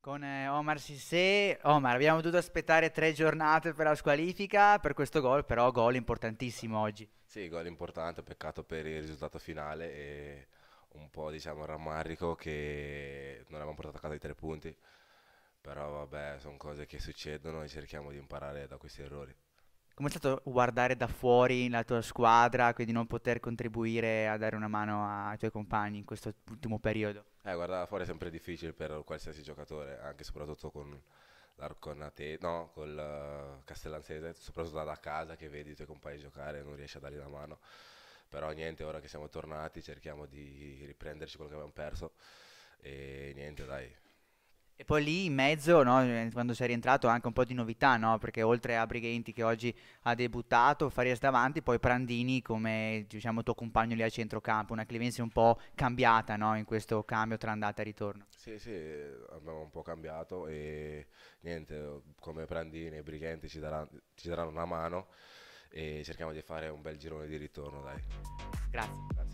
con eh, Omar Sissé. Omar, abbiamo dovuto aspettare tre giornate per la squalifica per questo gol, però gol importantissimo oggi. Sì, gol importante, peccato per il risultato finale e un po' diciamo rammarico che non abbiamo portato a casa i tre punti, però vabbè sono cose che succedono e cerchiamo di imparare da questi errori come è stato guardare da fuori la tua squadra, quindi non poter contribuire a dare una mano ai tuoi compagni in questo ultimo periodo? Eh, guardare da fuori è sempre difficile per qualsiasi giocatore, anche soprattutto con l'Arconate, no, col eh, Castellanzese, soprattutto da casa che vedi i tuoi compagni giocare e non riesci a dargli una mano. Però niente, ora che siamo tornati cerchiamo di riprenderci quello che abbiamo perso e niente, dai, e poi lì in mezzo, no, eh, quando sei rientrato, anche un po' di novità, no? perché oltre a Brighenti che oggi ha debuttato, Farias davanti, poi Prandini come diciamo, tuo compagno lì a centrocampo, una Clivensi un po' cambiata no? in questo cambio tra andata e ritorno. Sì, sì, abbiamo un po' cambiato e niente, come Prandini e Brighenti ci, darà, ci daranno una mano e cerchiamo di fare un bel girone di ritorno, dai. Grazie. Grazie.